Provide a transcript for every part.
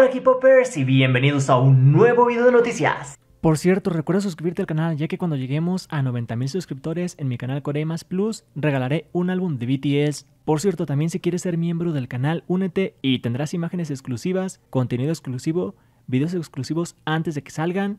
Hola k y bienvenidos a un nuevo video de noticias. Por cierto, recuerda suscribirte al canal ya que cuando lleguemos a 90.000 suscriptores en mi canal Corea Plus regalaré un álbum de BTS. Por cierto, también si quieres ser miembro del canal, únete y tendrás imágenes exclusivas, contenido exclusivo, videos exclusivos antes de que salgan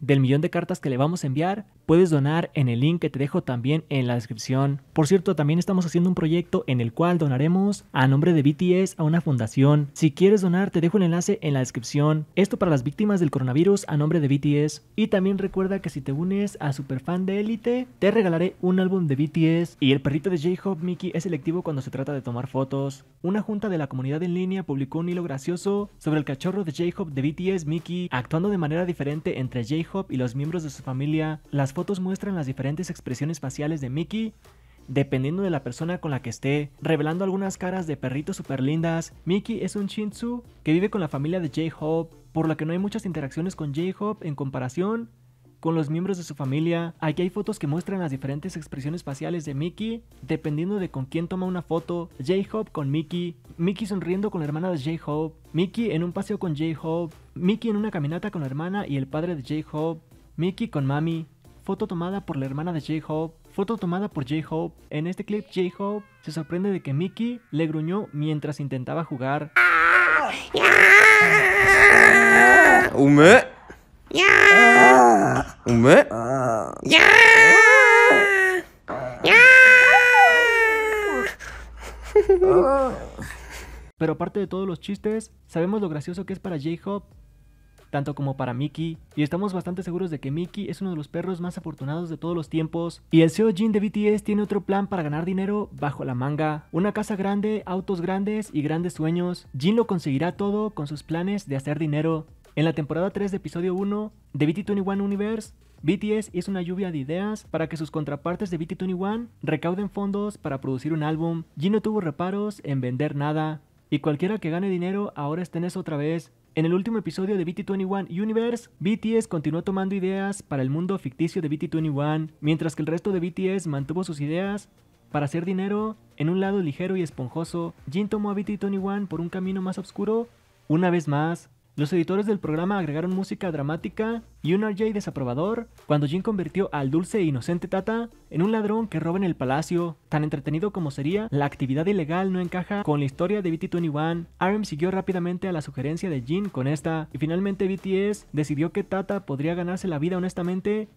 del millón de cartas que le vamos a enviar, puedes donar en el link que te dejo también en la descripción. Por cierto, también estamos haciendo un proyecto en el cual donaremos a nombre de BTS a una fundación. Si quieres donar, te dejo el enlace en la descripción. Esto para las víctimas del coronavirus a nombre de BTS. Y también recuerda que si te unes a Superfan de Elite, te regalaré un álbum de BTS. Y el perrito de J-Hope Mickey es selectivo cuando se trata de tomar fotos. Una junta de la comunidad en línea publicó un hilo gracioso sobre el cachorro de J-Hope de BTS Mickey actuando de manera diferente entre j y los miembros de su familia, las fotos muestran las diferentes expresiones faciales de Mickey dependiendo de la persona con la que esté, revelando algunas caras de perritos super lindas. Mickey es un Shih que vive con la familia de J-Hope, por lo que no hay muchas interacciones con J-Hope en comparación con los miembros de su familia. Aquí hay fotos que muestran las diferentes expresiones faciales de Mickey, dependiendo de con quién toma una foto. J-Hope con Mickey, Mickey sonriendo con la hermana de J-Hope, Mickey en un paseo con J-Hope, Mickey en una caminata con la hermana y el padre de J-Hope, Mickey con Mami, foto tomada por la hermana de J-Hope, foto tomada por J-Hope. En este clip J-Hope se sorprende de que Mickey le gruñó mientras intentaba jugar. Ah. ¡Ya! Pero aparte de todos los chistes, sabemos lo gracioso que es para J-Hop, tanto como para Mickey, y estamos bastante seguros de que Mickey es uno de los perros más afortunados de todos los tiempos, y el CEO Jin de BTS tiene otro plan para ganar dinero bajo la manga, una casa grande, autos grandes y grandes sueños. Jin lo conseguirá todo con sus planes de hacer dinero. En la temporada 3 de episodio 1 de BT21 Universe, BTS hizo una lluvia de ideas para que sus contrapartes de BT21 recauden fondos para producir un álbum. Jin no tuvo reparos en vender nada. Y cualquiera que gane dinero ahora está en eso otra vez. En el último episodio de BT21 Universe, BTS continuó tomando ideas para el mundo ficticio de BT21, mientras que el resto de BTS mantuvo sus ideas para hacer dinero en un lado ligero y esponjoso. Jin tomó a BT21 por un camino más oscuro una vez más. Los editores del programa agregaron música dramática y un RJ desaprobador cuando Jin convirtió al dulce e inocente Tata en un ladrón que roba en el palacio. Tan entretenido como sería, la actividad ilegal no encaja con la historia de BT21. RM siguió rápidamente a la sugerencia de Jin con esta y finalmente BTS decidió que Tata podría ganarse la vida honestamente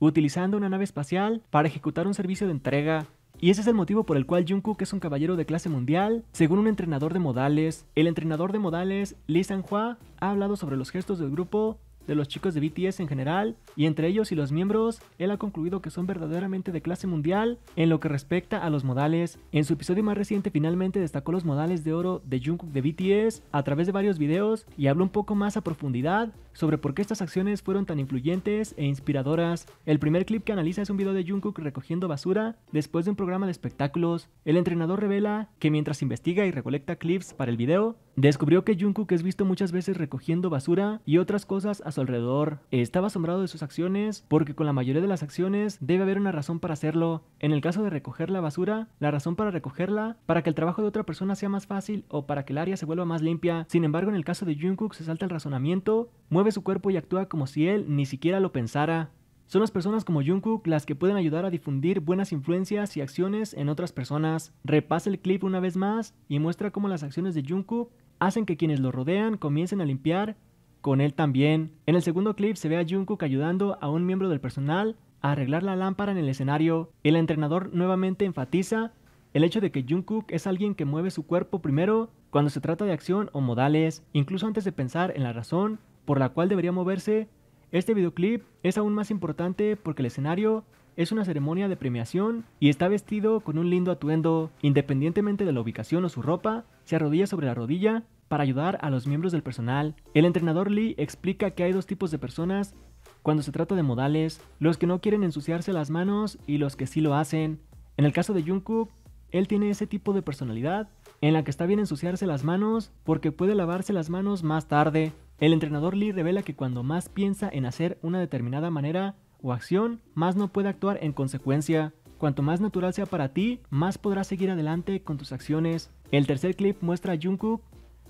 utilizando una nave espacial para ejecutar un servicio de entrega y ese es el motivo por el cual Jungkook es un caballero de clase mundial. Según un entrenador de modales, el entrenador de modales, Lee Sang-hwa, ha hablado sobre los gestos del grupo de los chicos de BTS en general, y entre ellos y los miembros, él ha concluido que son verdaderamente de clase mundial en lo que respecta a los modales. En su episodio más reciente finalmente destacó los modales de oro de Jungkook de BTS a través de varios videos y habló un poco más a profundidad sobre por qué estas acciones fueron tan influyentes e inspiradoras. El primer clip que analiza es un video de Jungkook recogiendo basura después de un programa de espectáculos. El entrenador revela que mientras investiga y recolecta clips para el video, descubrió que Jungkook es visto muchas veces recogiendo basura y otras cosas alrededor. Estaba asombrado de sus acciones porque con la mayoría de las acciones debe haber una razón para hacerlo. En el caso de recoger la basura, la razón para recogerla, para que el trabajo de otra persona sea más fácil o para que el área se vuelva más limpia. Sin embargo, en el caso de Jungkook se salta el razonamiento, mueve su cuerpo y actúa como si él ni siquiera lo pensara. Son las personas como Jungkook las que pueden ayudar a difundir buenas influencias y acciones en otras personas. Repasa el clip una vez más y muestra cómo las acciones de Jungkook hacen que quienes lo rodean comiencen a limpiar con él también. En el segundo clip se ve a Jungkook ayudando a un miembro del personal a arreglar la lámpara en el escenario. El entrenador nuevamente enfatiza el hecho de que Jungkook es alguien que mueve su cuerpo primero cuando se trata de acción o modales, incluso antes de pensar en la razón por la cual debería moverse. Este videoclip es aún más importante porque el escenario es una ceremonia de premiación y está vestido con un lindo atuendo. Independientemente de la ubicación o su ropa, se arrodilla sobre la rodilla para ayudar a los miembros del personal, el entrenador Lee explica que hay dos tipos de personas cuando se trata de modales, los que no quieren ensuciarse las manos y los que sí lo hacen. En el caso de Jungkook, él tiene ese tipo de personalidad en la que está bien ensuciarse las manos porque puede lavarse las manos más tarde. El entrenador Lee revela que cuando más piensa en hacer una determinada manera o acción, más no puede actuar en consecuencia. Cuanto más natural sea para ti, más podrás seguir adelante con tus acciones. El tercer clip muestra a Jungkook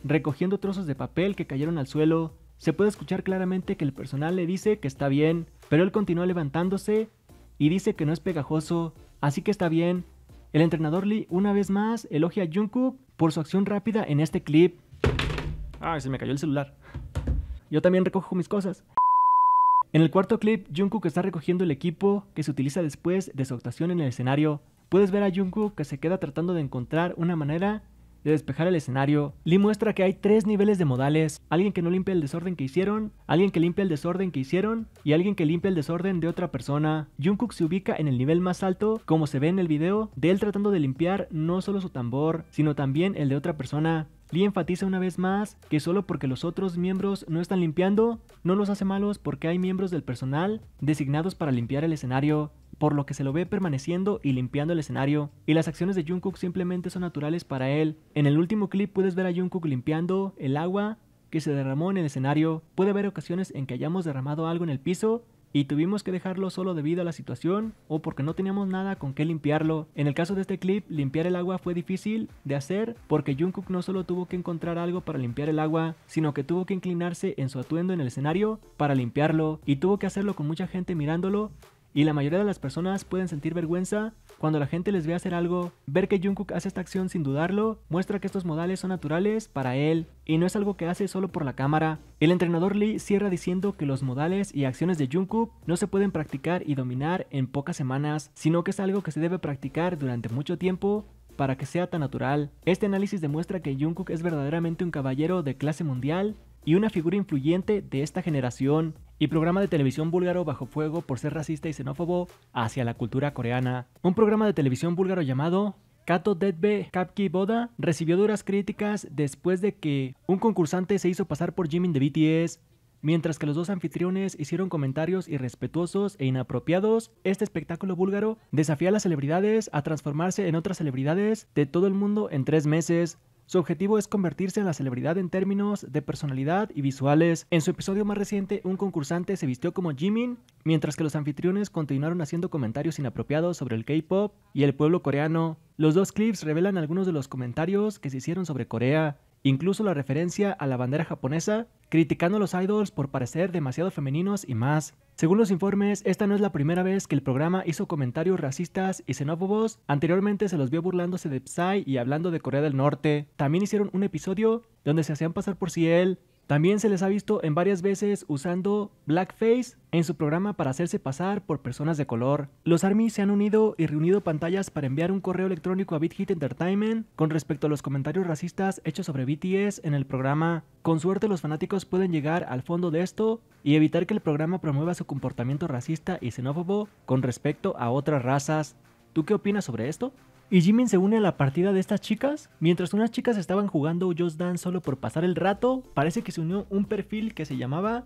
recogiendo trozos de papel que cayeron al suelo. Se puede escuchar claramente que el personal le dice que está bien, pero él continúa levantándose y dice que no es pegajoso, así que está bien. El entrenador Lee una vez más elogia a Jungkook por su acción rápida en este clip. Ah, se me cayó el celular. Yo también recojo mis cosas. En el cuarto clip, Jungkook está recogiendo el equipo que se utiliza después de su actuación en el escenario. Puedes ver a Jungkook que se queda tratando de encontrar una manera de despejar el escenario, Lee muestra que hay tres niveles de modales, alguien que no limpia el desorden que hicieron, alguien que limpia el desorden que hicieron y alguien que limpia el desorden de otra persona. Jungkook se ubica en el nivel más alto, como se ve en el video, de él tratando de limpiar no solo su tambor, sino también el de otra persona. Lee enfatiza una vez más que solo porque los otros miembros no están limpiando, no los hace malos porque hay miembros del personal designados para limpiar el escenario, por lo que se lo ve permaneciendo y limpiando el escenario, y las acciones de Jungkook simplemente son naturales para él. En el último clip puedes ver a Jungkook limpiando el agua que se derramó en el escenario. Puede haber ocasiones en que hayamos derramado algo en el piso y tuvimos que dejarlo solo debido a la situación o porque no teníamos nada con qué limpiarlo. En el caso de este clip, limpiar el agua fue difícil de hacer porque Jungkook no solo tuvo que encontrar algo para limpiar el agua, sino que tuvo que inclinarse en su atuendo en el escenario para limpiarlo y tuvo que hacerlo con mucha gente mirándolo y la mayoría de las personas pueden sentir vergüenza cuando la gente les ve hacer algo. Ver que Jungkook hace esta acción sin dudarlo muestra que estos modales son naturales para él y no es algo que hace solo por la cámara. El entrenador Lee cierra diciendo que los modales y acciones de Jungkook no se pueden practicar y dominar en pocas semanas, sino que es algo que se debe practicar durante mucho tiempo para que sea tan natural. Este análisis demuestra que Jungkook es verdaderamente un caballero de clase mundial y una figura influyente de esta generación y programa de televisión búlgaro bajo fuego por ser racista y xenófobo hacia la cultura coreana. Un programa de televisión búlgaro llamado Kato Detbe Kapki Boda recibió duras críticas después de que un concursante se hizo pasar por Jimin de BTS. Mientras que los dos anfitriones hicieron comentarios irrespetuosos e inapropiados, este espectáculo búlgaro desafía a las celebridades a transformarse en otras celebridades de todo el mundo en tres meses, su objetivo es convertirse en la celebridad en términos de personalidad y visuales. En su episodio más reciente, un concursante se vistió como Jimin, mientras que los anfitriones continuaron haciendo comentarios inapropiados sobre el K-pop y el pueblo coreano. Los dos clips revelan algunos de los comentarios que se hicieron sobre Corea, incluso la referencia a la bandera japonesa criticando a los idols por parecer demasiado femeninos y más. Según los informes, esta no es la primera vez que el programa hizo comentarios racistas y xenófobos. Anteriormente se los vio burlándose de Psy y hablando de Corea del Norte. También hicieron un episodio donde se hacían pasar por Ciel, también se les ha visto en varias veces usando blackface en su programa para hacerse pasar por personas de color. Los ARMY se han unido y reunido pantallas para enviar un correo electrónico a BitHit Hit Entertainment con respecto a los comentarios racistas hechos sobre BTS en el programa. Con suerte los fanáticos pueden llegar al fondo de esto y evitar que el programa promueva su comportamiento racista y xenófobo con respecto a otras razas. ¿Tú qué opinas sobre esto? y Jimin se une a la partida de estas chicas. Mientras unas chicas estaban jugando Just Dance solo por pasar el rato, parece que se unió un perfil que se llamaba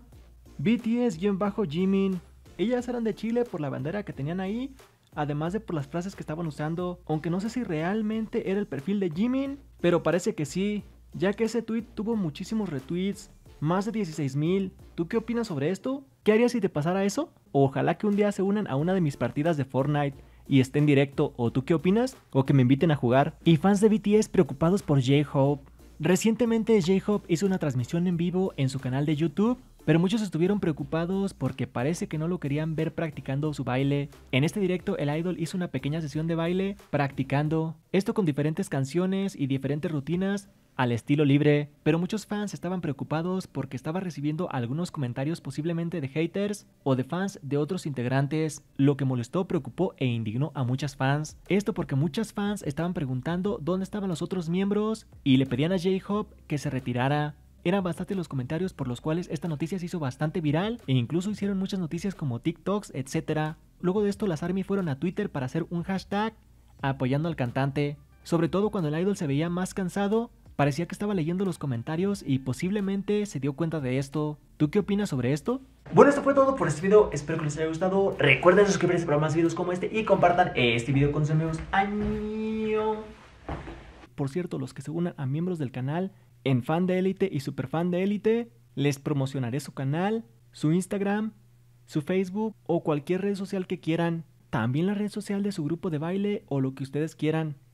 BTS-Jimin. Ellas eran de Chile por la bandera que tenían ahí, además de por las frases que estaban usando, aunque no sé si realmente era el perfil de Jimin, pero parece que sí, ya que ese tweet tuvo muchísimos retweets, más de 16.000. ¿Tú qué opinas sobre esto? ¿Qué harías si te pasara eso? Ojalá que un día se unan a una de mis partidas de Fortnite y esté en directo o tú qué opinas o que me inviten a jugar. Y fans de BTS preocupados por J-Hope. Recientemente J-Hope hizo una transmisión en vivo en su canal de YouTube pero muchos estuvieron preocupados porque parece que no lo querían ver practicando su baile. En este directo el idol hizo una pequeña sesión de baile practicando, esto con diferentes canciones y diferentes rutinas al estilo libre, pero muchos fans estaban preocupados porque estaba recibiendo algunos comentarios posiblemente de haters o de fans de otros integrantes, lo que molestó, preocupó e indignó a muchas fans. Esto porque muchas fans estaban preguntando dónde estaban los otros miembros y le pedían a J-Hope que se retirara. Eran bastantes los comentarios por los cuales esta noticia se hizo bastante viral e incluso hicieron muchas noticias como TikToks, etc. Luego de esto las ARMY fueron a Twitter para hacer un hashtag apoyando al cantante, sobre todo cuando el idol se veía más cansado Parecía que estaba leyendo los comentarios y posiblemente se dio cuenta de esto. ¿Tú qué opinas sobre esto? Bueno, esto fue todo por este video. Espero que les haya gustado. Recuerden suscribirse para más videos como este y compartan este video con sus amigos. Año. Por cierto, los que se unan a miembros del canal en Fan de Élite y Super Fan de Élite, les promocionaré su canal, su Instagram, su Facebook o cualquier red social que quieran. También la red social de su grupo de baile o lo que ustedes quieran.